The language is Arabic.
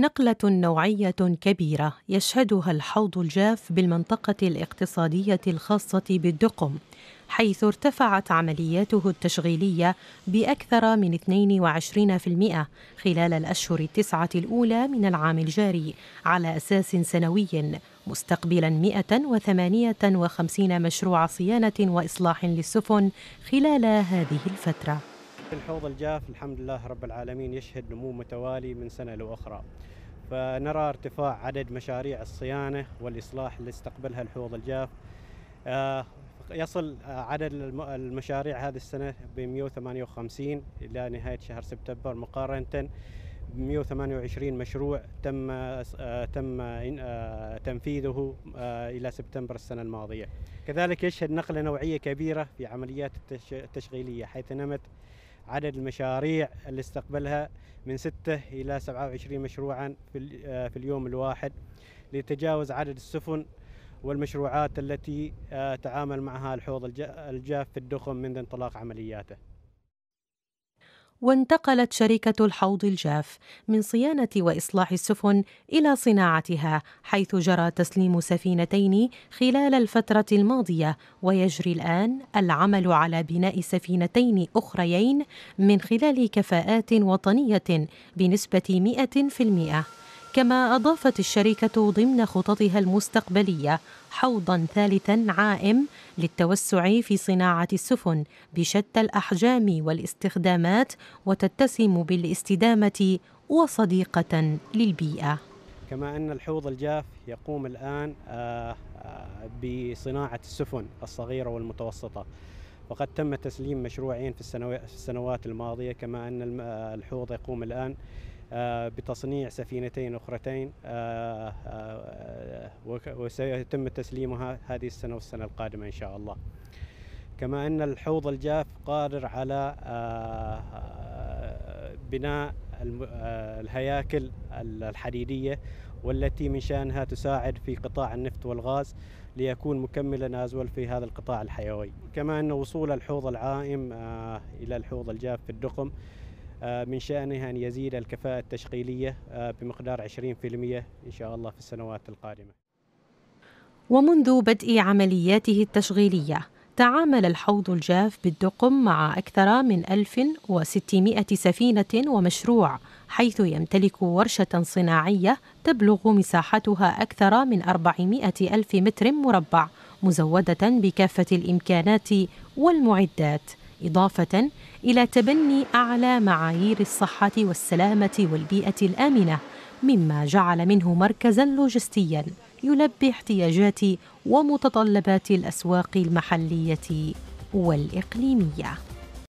نقله نوعيه كبيره يشهدها الحوض الجاف بالمنطقه الاقتصاديه الخاصه بالدقم حيث ارتفعت عملياته التشغيليه باكثر من 22% خلال الاشهر التسعه الاولى من العام الجاري على اساس سنوي مستقبلا 158 مشروع صيانه واصلاح للسفن خلال هذه الفتره الحوض الجاف الحمد لله رب العالمين يشهد نمو متوالي من سنة لأخرى فنرى ارتفاع عدد مشاريع الصيانة والإصلاح اللي استقبلها الحوض الجاف آه، يصل عدد المشاريع هذه السنة ب 158 إلى نهاية شهر سبتمبر مقارنة ب 128 مشروع تم آه، تم آه، تنفيذه الى سبتمبر السنه الماضيه. كذلك يشهد نقله نوعيه كبيره في عمليات التشغيليه حيث نمت عدد المشاريع اللي استقبلها من 6 إلى 27 مشروعا آه، في اليوم الواحد لتجاوز عدد السفن والمشروعات التي آه، تعامل معها الحوض الجاف في الدخم منذ انطلاق عملياته وانتقلت شركة الحوض الجاف من صيانة وإصلاح السفن إلى صناعتها، حيث جرى تسليم سفينتين خلال الفترة الماضية، ويجري الآن العمل على بناء سفينتين أخريين من خلال كفاءات وطنية بنسبة 100%. كما أضافت الشركة ضمن خططها المستقبلية حوضا ثالثا عائم للتوسع في صناعة السفن بشتى الأحجام والاستخدامات وتتسم بالاستدامة وصديقة للبيئة كما أن الحوض الجاف يقوم الآن آه، آه، بصناعة السفن الصغيرة والمتوسطة وقد تم تسليم مشروعين في السنوات الماضية كما أن آه، الحوض يقوم الآن آه، بتصنيع سفينتين أخرتين آه، آه، وسيتم تسليمها هذه السنة والسنة القادمة إن شاء الله كما أن الحوض الجاف قادر على بناء الهياكل الحديدية والتي من شأنها تساعد في قطاع النفط والغاز ليكون مكملا أزول في هذا القطاع الحيوي كما أن وصول الحوض العائم إلى الحوض الجاف في الدقم آه، من شأنها أن يزيد الكفاءة التشغيلية آه، بمقدار 20% إن شاء الله في السنوات القادمة ومنذ بدء عملياته التشغيلية تعامل الحوض الجاف بالدقم مع أكثر من 1600 سفينة ومشروع حيث يمتلك ورشة صناعية تبلغ مساحتها أكثر من 400 ألف متر مربع مزودة بكافة الإمكانات والمعدات إضافة إلى تبني أعلى معايير الصحة والسلامة والبيئة الآمنة مما جعل منه مركزا لوجستيا يلبي احتياجات ومتطلبات الأسواق المحلية والإقليمية